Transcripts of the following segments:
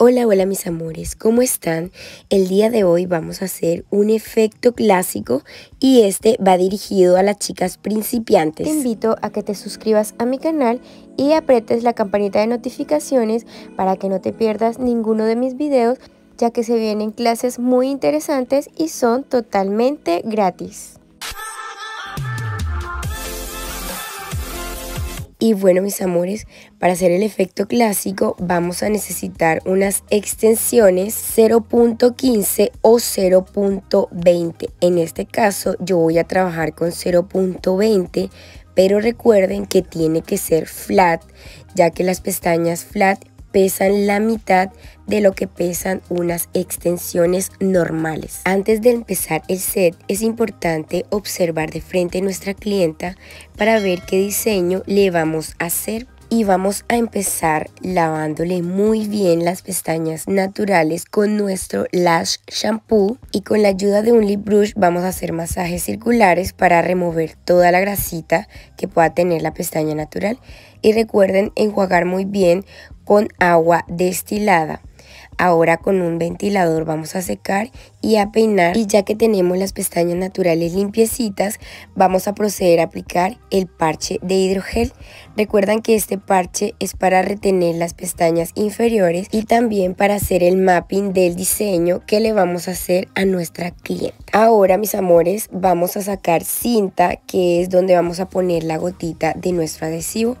Hola, hola mis amores, ¿cómo están? El día de hoy vamos a hacer un efecto clásico y este va dirigido a las chicas principiantes. Te invito a que te suscribas a mi canal y apretes la campanita de notificaciones para que no te pierdas ninguno de mis videos ya que se vienen clases muy interesantes y son totalmente gratis. Y bueno, mis amores, para hacer el efecto clásico vamos a necesitar unas extensiones 0.15 o 0.20. En este caso yo voy a trabajar con 0.20, pero recuerden que tiene que ser flat, ya que las pestañas flat pesan la mitad de lo que pesan unas extensiones normales. Antes de empezar el set es importante observar de frente a nuestra clienta para ver qué diseño le vamos a hacer y vamos a empezar lavándole muy bien las pestañas naturales con nuestro lash shampoo y con la ayuda de un lip brush vamos a hacer masajes circulares para remover toda la grasita que pueda tener la pestaña natural y recuerden enjuagar muy bien con agua destilada. Ahora con un ventilador vamos a secar y a peinar y ya que tenemos las pestañas naturales limpiecitas vamos a proceder a aplicar el parche de hidrogel. Recuerdan que este parche es para retener las pestañas inferiores y también para hacer el mapping del diseño que le vamos a hacer a nuestra cliente. Ahora mis amores vamos a sacar cinta que es donde vamos a poner la gotita de nuestro adhesivo.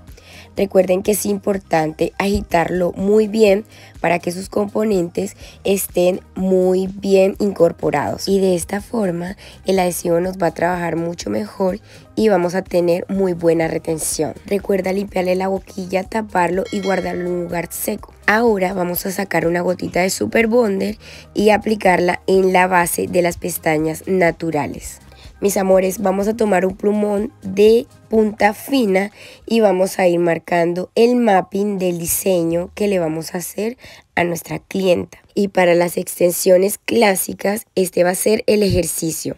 Recuerden que es importante agitarlo muy bien para que sus componentes estén muy bien incorporados. Y de esta forma el adhesivo nos va a trabajar mucho mejor y vamos a tener muy buena retención. Recuerda limpiarle la boquilla, taparlo y guardarlo en un lugar seco. Ahora vamos a sacar una gotita de Super Bonder y aplicarla en la base de las pestañas naturales. Mis amores, vamos a tomar un plumón de punta fina y vamos a ir marcando el mapping del diseño que le vamos a hacer a nuestra clienta. Y para las extensiones clásicas, este va a ser el ejercicio.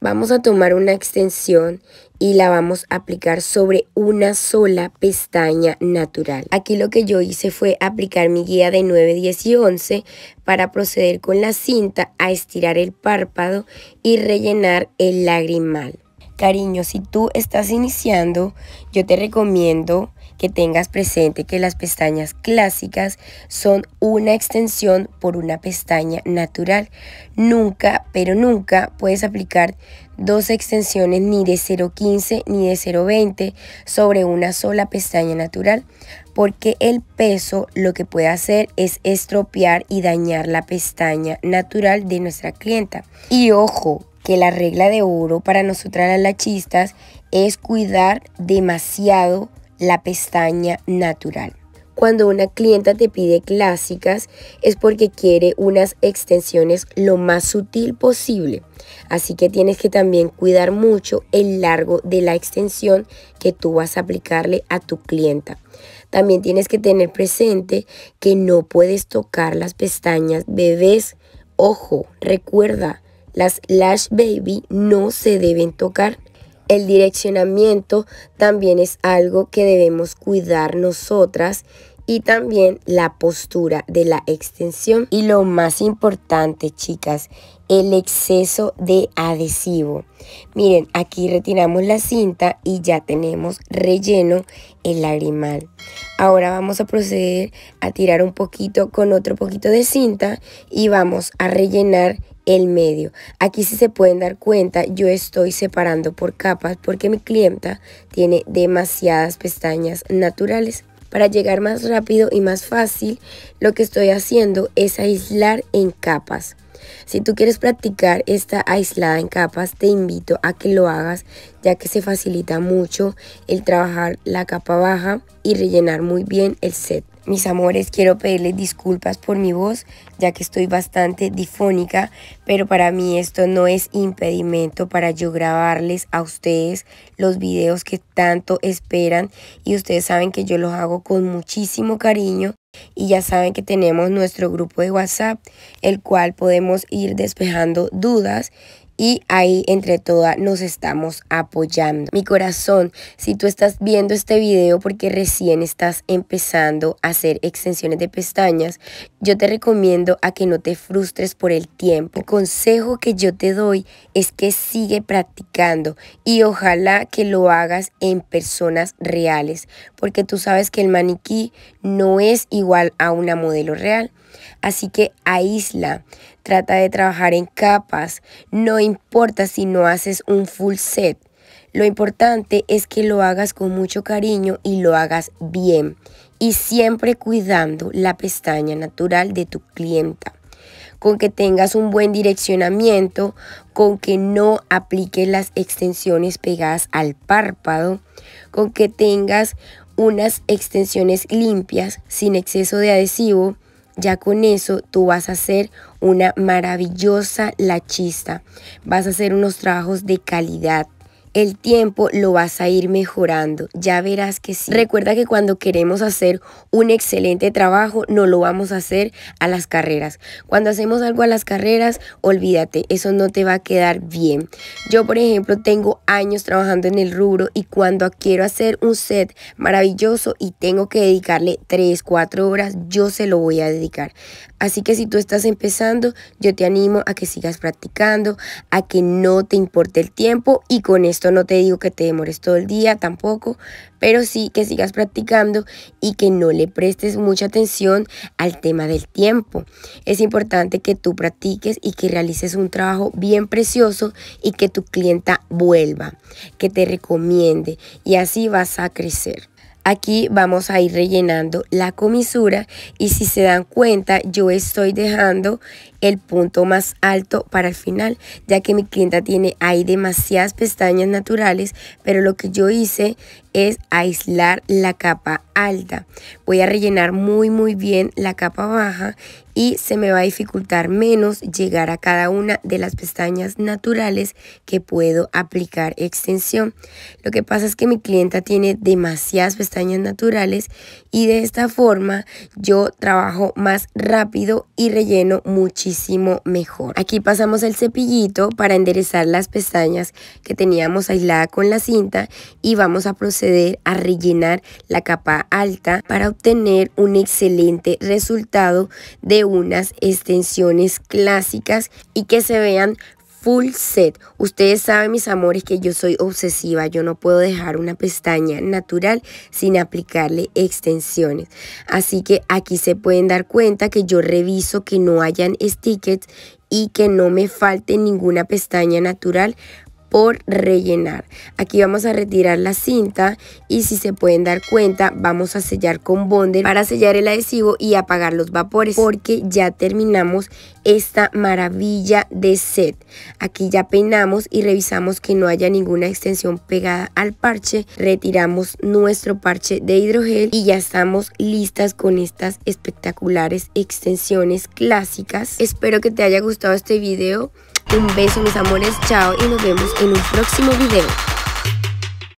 Vamos a tomar una extensión y la vamos a aplicar sobre una sola pestaña natural. Aquí lo que yo hice fue aplicar mi guía de 9, 10 y 11 para proceder con la cinta a estirar el párpado y rellenar el lagrimal. Cariño, si tú estás iniciando, yo te recomiendo que tengas presente que las pestañas clásicas son una extensión por una pestaña natural. Nunca, pero nunca puedes aplicar dos extensiones ni de 0.15 ni de 0.20 sobre una sola pestaña natural porque el peso lo que puede hacer es estropear y dañar la pestaña natural de nuestra clienta. Y ojo, que la regla de oro para nosotras las lachistas es cuidar demasiado la pestaña natural. Cuando una clienta te pide clásicas es porque quiere unas extensiones lo más sutil posible. Así que tienes que también cuidar mucho el largo de la extensión que tú vas a aplicarle a tu clienta. También tienes que tener presente que no puedes tocar las pestañas bebés. Ojo, recuerda, las Lash Baby no se deben tocar el direccionamiento también es algo que debemos cuidar nosotras y también la postura de la extensión. Y lo más importante, chicas, el exceso de adhesivo. Miren, aquí retiramos la cinta y ya tenemos relleno el lagrimal. Ahora vamos a proceder a tirar un poquito con otro poquito de cinta y vamos a rellenar el medio. Aquí si se pueden dar cuenta, yo estoy separando por capas porque mi clienta tiene demasiadas pestañas naturales. Para llegar más rápido y más fácil, lo que estoy haciendo es aislar en capas. Si tú quieres practicar esta aislada en capas, te invito a que lo hagas, ya que se facilita mucho el trabajar la capa baja y rellenar muy bien el set. Mis amores, quiero pedirles disculpas por mi voz, ya que estoy bastante difónica, pero para mí esto no es impedimento para yo grabarles a ustedes los videos que tanto esperan y ustedes saben que yo los hago con muchísimo cariño y ya saben que tenemos nuestro grupo de WhatsApp, el cual podemos ir despejando dudas y ahí entre todas nos estamos apoyando. Mi corazón, si tú estás viendo este video porque recién estás empezando a hacer extensiones de pestañas, yo te recomiendo a que no te frustres por el tiempo. El consejo que yo te doy es que sigue practicando y ojalá que lo hagas en personas reales, porque tú sabes que el maniquí no es igual a una modelo real. Así que aísla, trata de trabajar en capas, no importa si no haces un full set. Lo importante es que lo hagas con mucho cariño y lo hagas bien y siempre cuidando la pestaña natural de tu clienta. Con que tengas un buen direccionamiento, con que no apliques las extensiones pegadas al párpado, con que tengas unas extensiones limpias sin exceso de adhesivo ya con eso tú vas a ser una maravillosa lachista, vas a hacer unos trabajos de calidad, el tiempo lo vas a ir mejorando. Ya verás que sí. Recuerda que cuando queremos hacer un excelente trabajo, no lo vamos a hacer a las carreras. Cuando hacemos algo a las carreras, olvídate, eso no te va a quedar bien. Yo, por ejemplo, tengo años trabajando en el rubro y cuando quiero hacer un set maravilloso y tengo que dedicarle 3, 4 horas, yo se lo voy a dedicar. Así que si tú estás empezando, yo te animo a que sigas practicando, a que no te importe el tiempo y con eso esto no te digo que te demores todo el día tampoco, pero sí que sigas practicando y que no le prestes mucha atención al tema del tiempo. Es importante que tú practiques y que realices un trabajo bien precioso y que tu clienta vuelva, que te recomiende y así vas a crecer. Aquí vamos a ir rellenando la comisura y si se dan cuenta yo estoy dejando el punto más alto para el final, ya que mi clienta tiene ahí demasiadas pestañas naturales, pero lo que yo hice es aislar la capa alta. Voy a rellenar muy muy bien la capa baja y se me va a dificultar menos llegar a cada una de las pestañas naturales que puedo aplicar extensión. Lo que pasa es que mi clienta tiene demasiadas pestañas naturales y de esta forma yo trabajo más rápido y relleno muchísimo mejor. Aquí pasamos el cepillito para enderezar las pestañas que teníamos aislada con la cinta y vamos a proceder a rellenar la capa alta para obtener un excelente resultado de unas extensiones clásicas y que se vean full set. Ustedes saben, mis amores, que yo soy obsesiva. Yo no puedo dejar una pestaña natural sin aplicarle extensiones. Así que aquí se pueden dar cuenta que yo reviso que no hayan stickers y que no me falte ninguna pestaña natural por rellenar. Aquí vamos a retirar la cinta y si se pueden dar cuenta vamos a sellar con bonder para sellar el adhesivo y apagar los vapores porque ya terminamos esta maravilla de set. Aquí ya peinamos y revisamos que no haya ninguna extensión pegada al parche. Retiramos nuestro parche de hidrogel y ya estamos listas con estas espectaculares extensiones clásicas. Espero que te haya gustado este video. Un beso mis amores, chao y nos vemos en un próximo video.